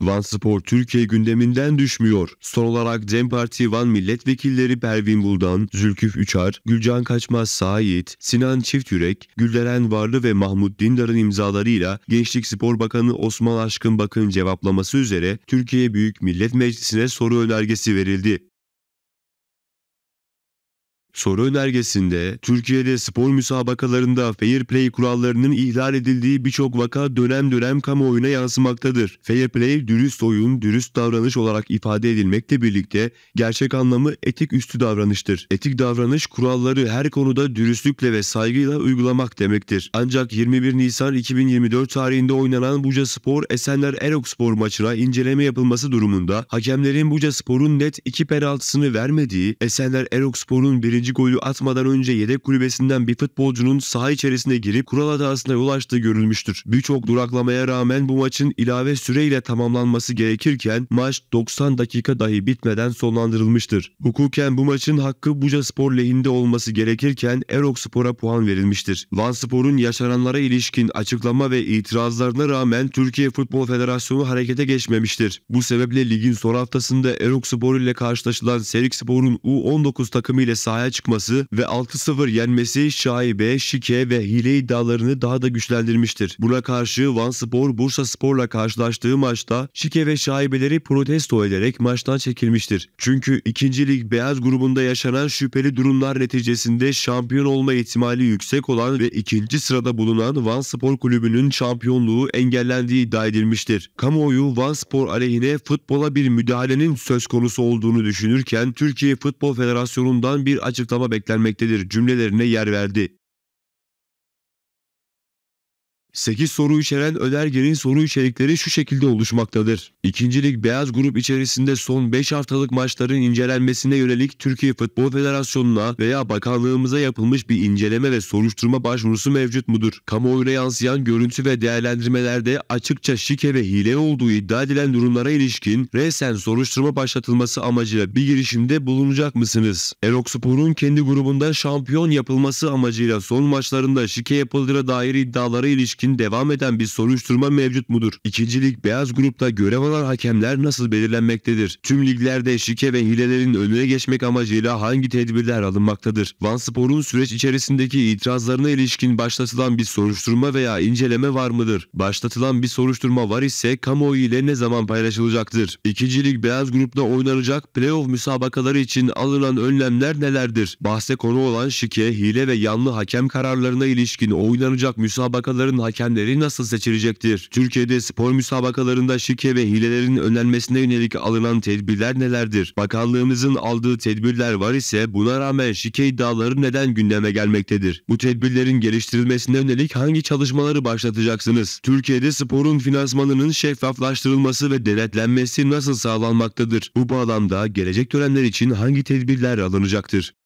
Van Spor Türkiye gündeminden düşmüyor. Son olarak Dem Parti Van milletvekilleri Pervin Buldan, Zülküf Üçar, Gülcan Kaçmaz Sait, Sinan Çiftyürek, Gülderen Varlı ve Mahmut Dindar'ın imzalarıyla Gençlik Spor Bakanı Osman Aşkın Bakın cevaplaması üzere Türkiye Büyük Millet Meclisi'ne soru önergesi verildi. Soru önergesinde Türkiye'de spor müsabakalarında fair play kurallarının ihlal edildiği birçok vaka dönem dönem kamuoyuna yansımaktadır. Fair play dürüst oyun, dürüst davranış olarak ifade edilmekle birlikte gerçek anlamı etik üstü davranıştır. Etik davranış kuralları her konuda dürüstlükle ve saygıyla uygulamak demektir. Ancak 21 Nisan 2024 tarihinde oynanan Buca Spor Esenler Erok Spor maçına inceleme yapılması durumunda hakemlerin Buca Spor'un net iki penaltısını vermediği Esenler Erok Spor'un birinci bitirici golü atmadan önce yedek kulübesinden bir futbolcunun saha içerisine girip kural hatasına yol açtığı görülmüştür. Birçok duraklamaya rağmen bu maçın ilave süreyle tamamlanması gerekirken maç 90 dakika dahi bitmeden sonlandırılmıştır. Hukuken bu maçın hakkı Buca Spor lehinde olması gerekirken Erok Spor'a puan verilmiştir. Van Spor'un yaşananlara ilişkin açıklama ve itirazlarına rağmen Türkiye Futbol Federasyonu harekete geçmemiştir. Bu sebeple ligin son haftasında Erok Spor ile karşılaşılan Serik Spor'un U19 takımı ile sahaya çıkması ve 6-0 yenmesi şaibe, şike ve hile iddialarını daha da güçlendirmiştir. Buna karşı Van Spor, Bursa Spor'la karşılaştığı maçta şike ve şaibeleri protesto ederek maçtan çekilmiştir. Çünkü 2. Lig Beyaz grubunda yaşanan şüpheli durumlar neticesinde şampiyon olma ihtimali yüksek olan ve 2. sırada bulunan Van Spor Kulübü'nün şampiyonluğu engellendiği iddia edilmiştir. Kamuoyu Van Spor aleyhine futbola bir müdahalenin söz konusu olduğunu düşünürken Türkiye Futbol Federasyonu'ndan bir açık açıklama beklenmektedir cümlelerine yer verdi. 8 soru içeren önergenin soru içerikleri şu şekilde oluşmaktadır. İkincilik beyaz grup içerisinde son 5 haftalık maçların incelenmesine yönelik Türkiye Futbol Federasyonu'na veya bakanlığımıza yapılmış bir inceleme ve soruşturma başvurusu mevcut mudur? Kamuoyuna yansıyan görüntü ve değerlendirmelerde açıkça şike ve hile olduğu iddia edilen durumlara ilişkin resen soruşturma başlatılması amacıyla bir girişimde bulunacak mısınız? Erokspor'un kendi grubunda şampiyon yapılması amacıyla son maçlarında şike yapıldığına dair iddialara ilişkin ilişkin devam eden bir soruşturma mevcut mudur? İkincilik beyaz grupta görev alan hakemler nasıl belirlenmektedir? Tüm liglerde şike ve hilelerin önüne geçmek amacıyla hangi tedbirler alınmaktadır? Van Spor'un süreç içerisindeki itirazlarına ilişkin başlatılan bir soruşturma veya inceleme var mıdır? Başlatılan bir soruşturma var ise kamuoyu ile ne zaman paylaşılacaktır? İkincilik beyaz grupta oynanacak playoff müsabakaları için alınan önlemler nelerdir? Bahse konu olan şike, hile ve yanlı hakem kararlarına ilişkin oynanacak müsabakaların hakem hakemleri nasıl seçilecektir? Türkiye'de spor müsabakalarında şike ve hilelerin önlenmesine yönelik alınan tedbirler nelerdir? Bakanlığımızın aldığı tedbirler var ise buna rağmen şike iddiaları neden gündeme gelmektedir? Bu tedbirlerin geliştirilmesine yönelik hangi çalışmaları başlatacaksınız? Türkiye'de sporun finansmanının şeffaflaştırılması ve denetlenmesi nasıl sağlanmaktadır? Bu bağlamda gelecek dönemler için hangi tedbirler alınacaktır?